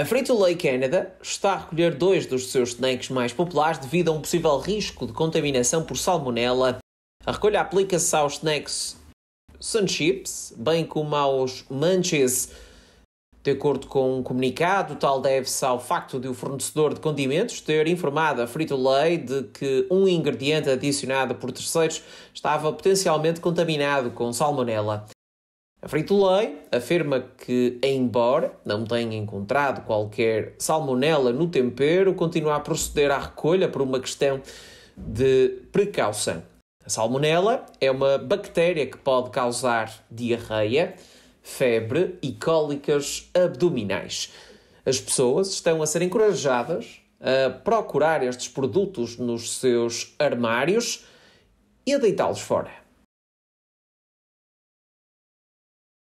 A Frito Lay Canada está a recolher dois dos seus snakes mais populares devido a um possível risco de contaminação por salmonela. A recolha aplica-se aos snakes Chips, bem como aos Manches. De acordo com um comunicado, tal deve-se ao facto de o fornecedor de condimentos ter informado a Frito-Lay de que um ingrediente adicionado por terceiros estava potencialmente contaminado com salmonela. A Frito Lay afirma que, embora não tenha encontrado qualquer salmonela no tempero, continua a proceder à recolha por uma questão de precaução. A salmonela é uma bactéria que pode causar diarreia, febre e cólicas abdominais. As pessoas estão a ser encorajadas a procurar estes produtos nos seus armários e a deitá-los fora.